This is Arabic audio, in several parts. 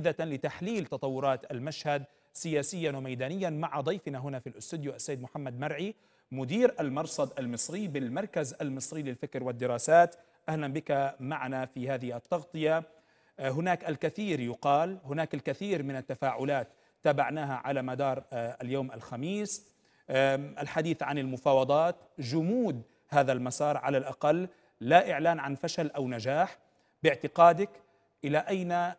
نافذة لتحليل تطورات المشهد سياسيا وميدانيا مع ضيفنا هنا في الاستوديو السيد محمد مرعي مدير المرصد المصري بالمركز المصري للفكر والدراسات أهلا بك معنا في هذه التغطية هناك الكثير يقال هناك الكثير من التفاعلات تابعناها على مدار آه، اليوم الخميس الحديث عن المفاوضات جمود هذا المسار على الأقل لا إعلان عن فشل أو نجاح باعتقادك إلى أين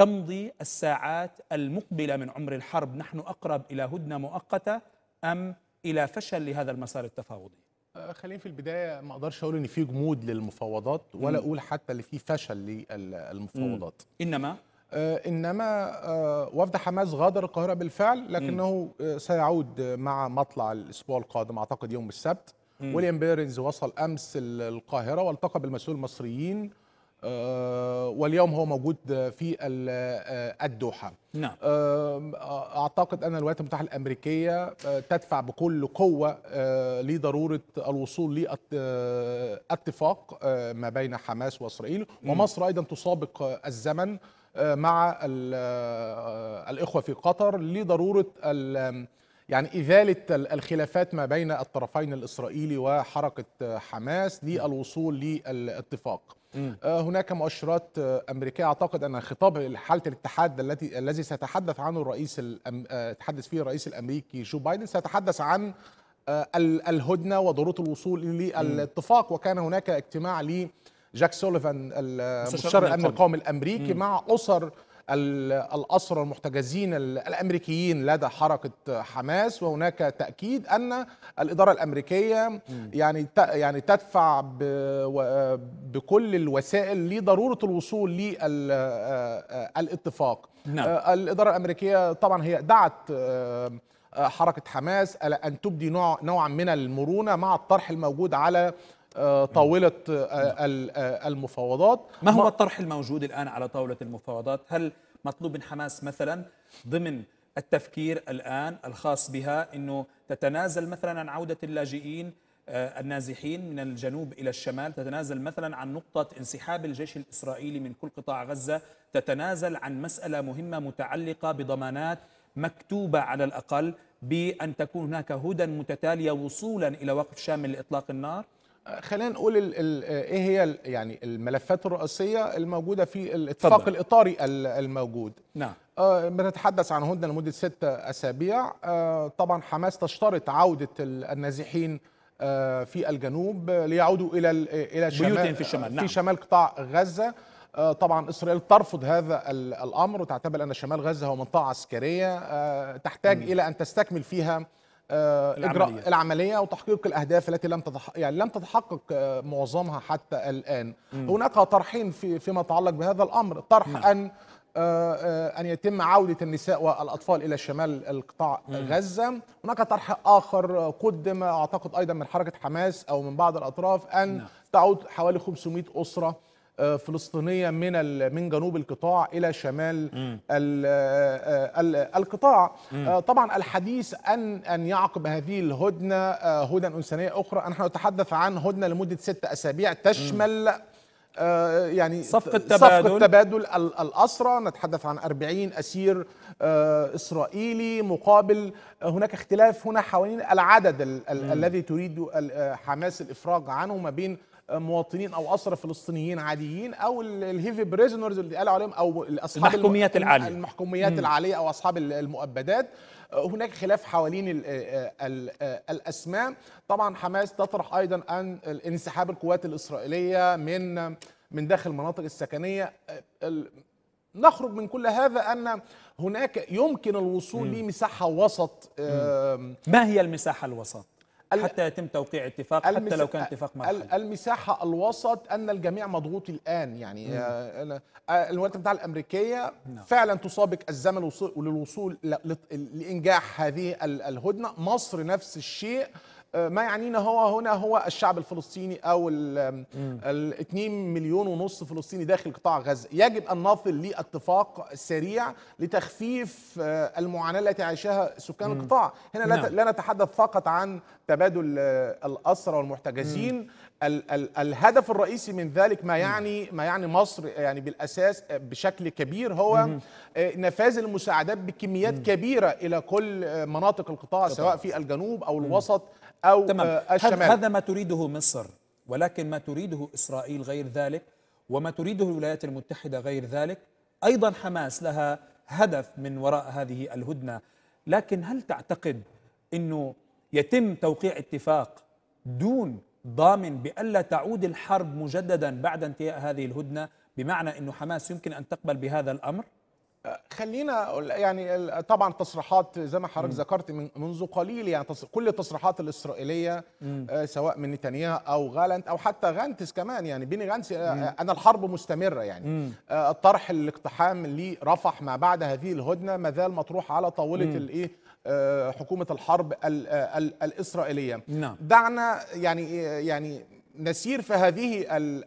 تمضي الساعات المقبله من عمر الحرب نحن اقرب الى هدنه مؤقته ام الى فشل لهذا المسار التفاوضي آه، خلينا في البدايه ما اقدرش اقول ان في جمود للمفاوضات ولا اقول حتى ان في فشل للمفاوضات انما آه انما آه وفد حماس غادر القاهره بالفعل لكنه آه سيعود مع مطلع الاسبوع القادم اعتقد يوم السبت وليام بيرنز وصل امس القاهره والتقى بالمسؤول المصريين آه، واليوم هو موجود في آه، الدوحه نعم. آه، اعتقد ان الولايات المتحده الامريكيه تدفع بكل قوه لضروره الوصول لاتفاق ما بين حماس واسرائيل ومصر ايضا تسابق الزمن مع الاخوه في قطر لضروره يعني إزالة الخلافات ما بين الطرفين الإسرائيلي وحركة حماس للوصول للاتفاق آه، هناك مؤشرات آه، أمريكية أعتقد أن خطاب حالة الاتحاد التي الذي سيتحدث عنه الرئيس الأم... آه، تحدث فيه الرئيس الأمريكي جو بايدن سيتحدث عن الهدنة وضرورة الوصول للاتفاق وكان هناك اجتماع لجاك سوليفان المستشار الأمن القومي الأمريكي مع أسر الأسرى المحتجزين الأمريكيين لدى حركة حماس وهناك تأكيد أن الإدارة الأمريكية يعني يعني تدفع بكل الوسائل لضرورة الوصول للاتفاق نعم. الإدارة الأمريكية طبعا هي دعت حركة حماس أن تبدي نوع نوعا من المرونة مع الطرح الموجود على آه، طاولة آه، آه، المفاوضات ما هو الطرح الموجود الآن على طاولة المفاوضات؟ هل مطلوب من حماس مثلا ضمن التفكير الآن الخاص بها أنه تتنازل مثلا عن عودة اللاجئين النازحين من الجنوب إلى الشمال تتنازل مثلا عن نقطة انسحاب الجيش الإسرائيلي من كل قطاع غزة تتنازل عن مسألة مهمة متعلقة بضمانات مكتوبة على الأقل بأن تكون هناك هدى متتالية وصولا إلى وقف شامل لإطلاق النار؟ خلينا نقول الـ الـ آه، ايه هي يعني الملفات الرئيسيه الموجوده في الاتفاق طبعا. الاطاري الموجود نعم آه بنتحدث عن هدنه لمده ست اسابيع آه طبعا حماس تشترط عوده النازحين آه في الجنوب ليعودوا الى الى الشمال في الشمال نعم. في شمال قطاع غزه آه، طبعا اسرائيل ترفض هذا الامر وتعتبر ان شمال غزه هو منطقه عسكريه آه، تحتاج م. الى ان تستكمل فيها آه، اجراء العمليه وتحقيق الاهداف التي لم تتح... يعني لم تتحقق آه، معظمها حتى الان م. هناك طرحين في فيما يتعلق بهذا الامر طرح م. نعم. ان آه، أن يتم عودة النساء والأطفال إلى شمال القطاع غزة هناك طرح آخر قدم أعتقد أيضا من حركة حماس أو من بعض الأطراف أن نعم. تعود حوالي 500 أسرة آه، فلسطينيه من من جنوب القطاع الى شمال آه، القطاع آه، طبعا الحديث ان ان يعقب هذه الهدنه هدن انسانيه اخرى نحن نتحدث عن هدنه لمده ست اسابيع تشمل يعني صفقة تبادل صفقة تبادل الأسرى نتحدث عن 40 أسير إسرائيلي مقابل هناك اختلاف هنا حوالين العدد ال الذي تريد حماس الإفراج عنه ما بين مواطنين او اسرى فلسطينيين عاديين او الهيفي بريزنرز اللي قالوا عليهم او اصحاب المحكوميات العاليه المحكوميات العاليه او اصحاب المؤبدات آه، هناك خلاف حوالين الـ آه، آه، الـ الـ الاسماء طبعا حماس تطرح ايضا ان انسحاب القوات الاسرائيليه من من داخل المناطق السكنيه نخرج من كل هذا ان هناك يمكن الوصول لمساحه وسط ما هي المساحه الوسط حتى يتم توقيع اتفاق حتى لو كان اتفاق مرحلي المساحه الوسط ان الجميع مضغوط الان يعني آه، انا آه، الولايات المتحده الامريكيه نعم. فعلا تسابق الزمن للوصول لانجاح هذه الهدنه مصر نفس الشيء آه، ما يعنينا هو هنا هو الشعب الفلسطيني او ال 2 مليون ونص فلسطيني داخل قطاع غزه يجب ان نصل لاتفاق سريع لتخفيف آه، المعاناه التي يعيشها سكان القطاع هنا نعم. لا نتحدث فقط عن تبادل آه، الاسرى والمحتجزين ال ال الهدف الرئيسي من ذلك ما يعني ما يعني مصر يعني بالاساس بشكل كبير هو آه، نفاذ المساعدات بكميات كبيره الى كل آه، مناطق القطاع سواء في الجنوب او الوسط او تمام. آه، الشمال هذا ما تريده مصر ولكن ما تريده اسرائيل غير ذلك وما تريده الولايات المتحده غير ذلك ايضا حماس لها هدف من وراء هذه الهدنه لكن هل تعتقد انه يتم توقيع اتفاق دون ضامن بألا تعود الحرب مجددا بعد انتهاء هذه الهدنة بمعنى أن حماس يمكن أن تقبل بهذا الأمر؟ خلينا يعني طبعا تصريحات زي ما حضرتك ذكرت من منذ قليل يعني كل التصريحات الاسرائيليه م. آه، سواء من نتنياهو او غالنت او حتى غانتس كمان يعني بيني غانتس آه، آه، انا الحرب مستمره يعني م. الطرح الاقتحام لرفح ما بعد هذه الهدنه ما زال مطروح على طاوله الايه حكومه الحرب الـ الـ الاسرائيليه نعم. دعنا يعني يعني نسير في هذه الـ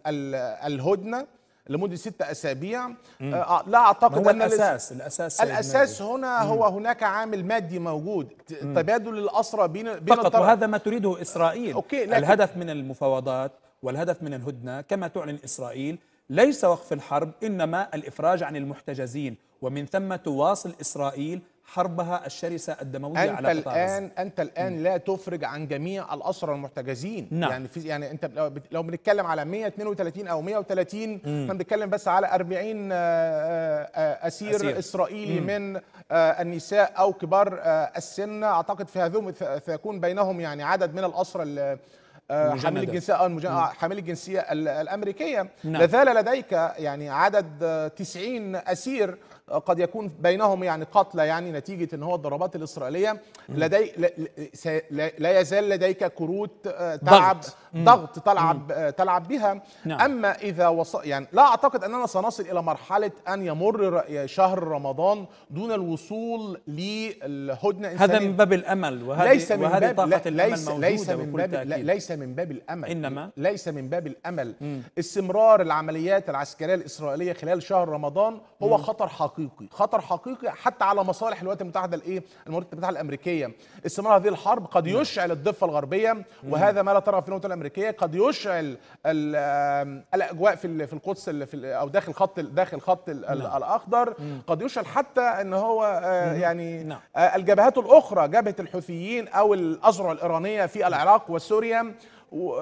الهدنه لمده ستة اسابيع آه،, آه لا اعتقد ان الاساس الاساس الاساس هنا هو هناك عامل مادي موجود تبادل الاسرى بين بين فقط وهذا ما تريده اسرائيل أوكي لكن الهدف من المفاوضات والهدف من الهدنه كما تعلن اسرائيل ليس وقف الحرب انما الافراج عن المحتجزين ومن ثم تواصل اسرائيل حربها الشرسة الدموية أنت على قطاع الآن غزة. أنت الآن م. لا تفرج عن جميع الأسرى المحتجزين نعم. يعني في يعني أنت لو بنتكلم على 132 أو 130 احنا بنتكلم بس على 40 آه، آه، آه، أسير, أسير. إسرائيلي م. من النساء أو كبار السن أعتقد في هذوم سيكون بينهم يعني عدد من الأسرى حامل الجنسيه اه حامل الجنسيه الامريكيه نعم. لا زال لديك يعني عدد 90 اسير قد يكون بينهم يعني قتلى يعني نتيجه ان هو الضربات الاسرائيليه لدي لا يزال لديك كروت آه، تعب ضغط تلعب آه، تلعب بها نعم. اما اذا وص... يعني لا اعتقد اننا سنصل الى مرحله ان يمر شهر رمضان دون الوصول للهدنه الانسانيه هذا من باب الامل وهذه ليس من وهذه باب طاقه الامل ليس ليس من باب ليس من باب الامل انما ليس من باب الامل استمرار العمليات العسكريه الاسرائيليه خلال شهر رمضان هو خطر حقيقي حقيقي خطر حقيقي حتى على مصالح الولايات المتحده الايه الولايات المتحده الامريكيه استمرار هذه الحرب قد يشعل الضفه الغربيه وهذا ما لا ترى في الولايات الامريكيه قد يشعل الاجواء في في القدس في او داخل خط داخل خط نعم. الاخضر قد يشعل حتى ان هو آه، يعني نعم. آه، الجبهات الاخرى جبهه الحوثيين او الاذرع الايرانيه في العراق وسوريا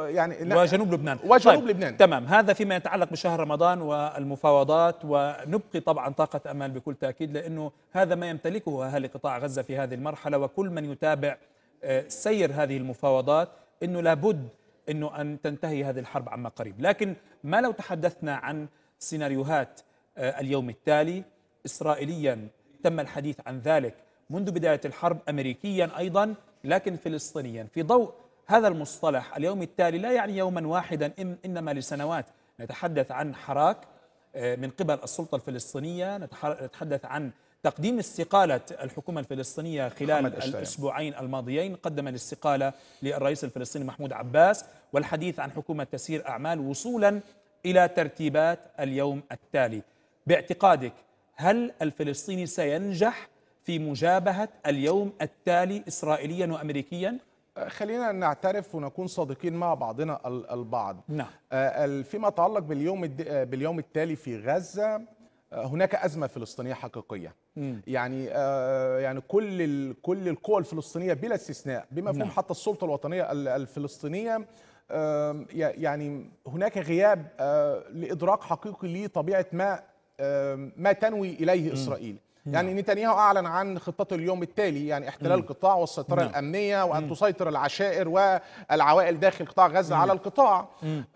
يعني وجنوب لبنان وجنوب طيب لبنان تمام هذا فيما يتعلق بشهر رمضان والمفاوضات ونبقي طبعا طاقة أمل بكل تأكيد لأنه هذا ما يمتلكه أهالي قطاع غزة في هذه المرحلة وكل من يتابع آه، سير هذه المفاوضات أنه لابد أنه أن تنتهي هذه الحرب عما قريب لكن ما لو تحدثنا عن سيناريوهات آه، اليوم التالي إسرائيليا تم الحديث عن ذلك منذ بداية الحرب أمريكيا أيضا لكن فلسطينيا في ضوء هذا المصطلح اليوم التالي لا يعني يوما واحدا إنما لسنوات نتحدث عن حراك آه، من قبل السلطة الفلسطينية نتحدث عن تقديم استقالة الحكومة الفلسطينية خلال الأسبوعين الماضيين قدم الاستقالة للرئيس الفلسطيني محمود عباس والحديث عن حكومة تسيير أعمال وصولا إلى ترتيبات اليوم التالي باعتقادك هل الفلسطيني سينجح في مجابهة اليوم التالي إسرائيليا وأمريكيا؟ خلينا نعترف ونكون صادقين مع بعضنا البعض نعم. آه، فيما يتعلق باليوم آه، باليوم التالي في غزه آه، هناك ازمه فلسطينيه حقيقيه مم. يعني يعني كل كل القوى الفلسطينيه بلا استثناء بمفهوم نعم. حتى السلطه الوطنيه الفلسطينيه يعني هناك غياب لادراك حقيقي لطبيعه ما ما تنوي اليه اسرائيل مم. يعني نتنياهو اعلن عن خطته اليوم التالي يعني احتلال القطاع والسيطره نعم. الامنيه وان تسيطر العشائر والعوائل داخل قطاع غزه على القطاع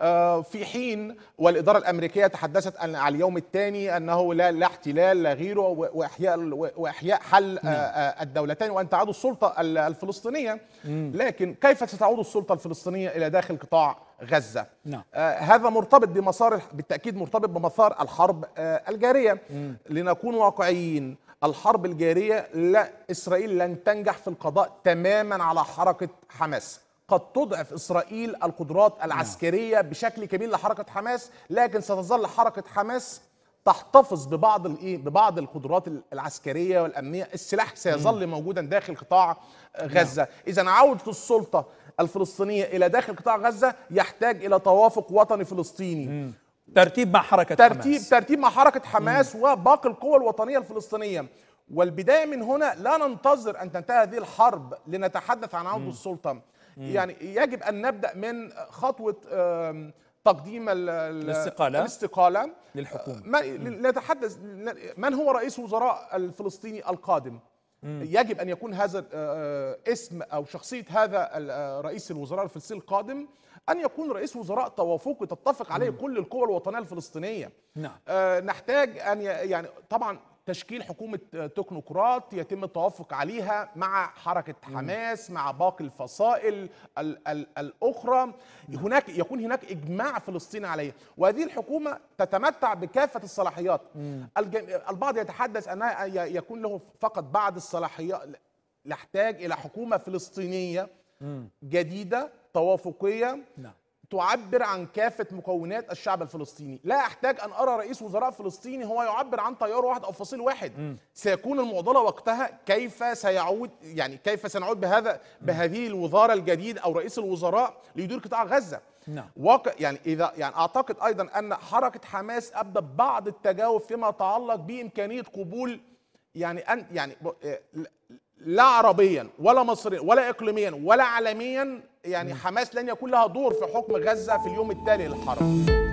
آه في حين والاداره الامريكيه تحدثت أن على اليوم الثاني انه لا لا احتلال لا غيره واحياء واحياء حل آه، نعم. آه، الدولتين وان تعود السلطه الفلسطينيه لكن كيف ستعود السلطه الفلسطينيه الى داخل قطاع غزه نعم. آه هذا مرتبط بمسار بالتاكيد مرتبط بمسار الحرب آه الجاريه مم. لنكون واقعيين الحرب الجاريه لا اسرائيل لن تنجح في القضاء تماما على حركه حماس قد تضعف اسرائيل القدرات نعم. العسكريه نعم. بشكل كبير لحركه حماس لكن ستظل حركه حماس تحتفظ ببعض الايه ببعض القدرات العسكريه والامنيه السلاح سيظل موجودا داخل قطاع آه، غزه نعم. اذا عوده السلطه الفلسطينيه الى داخل قطاع غزه يحتاج الى توافق وطني فلسطيني م. ترتيب مع حركه ترتيب حماس ترتيب مع حركه حماس م. وباقي القوى الوطنيه الفلسطينيه والبدايه من هنا لا ننتظر ان تنتهي هذه الحرب لنتحدث عن عوده السلطه م. يعني يجب ان نبدا من خطوه تقديم الاستقاله الاستقاله للحكومه نتحدث من هو رئيس وزراء الفلسطيني القادم يجب ان يكون هذا آه، آه، اسم او شخصيه هذا آه، رئيس الوزراء الفلسطيني القادم ان يكون رئيس وزراء توافقي تتفق عليه كل القوى الوطنيه الفلسطينيه نعم. نحتاج ان يعني طبعا تشكيل حكومة آه، تكنوقراط يتم التوافق عليها مع حركة حماس مع باقي الفصائل الـ الـ الأخرى هناك يكون هناك إجماع فلسطيني عليها وهذه الحكومة تتمتع بكافة الصلاحيات البعض يتحدث أنها يكون له فقط بعض الصلاحيات نحتاج إلى حكومة فلسطينية جديدة توافقية نعم. تعبر عن كافة مكونات الشعب الفلسطيني لا أحتاج أن أرى رئيس وزراء فلسطيني هو يعبر عن تيار واحد أو فصيل واحد م. سيكون المعضلة وقتها كيف سيعود يعني كيف سنعود بهذا بهذه الوزارة الجديد أو رئيس الوزراء ليدير قطاع غزة نعم. واقع يعني اذا يعني اعتقد ايضا ان حركه حماس ابدت بعض التجاوب فيما يتعلق بامكانيه قبول يعني أن يعني آه، لا عربيا ولا مصريا ولا اقليميا ولا عالميا يعني حماس لن يكون لها دور في حكم غزه في اليوم التالي للحرب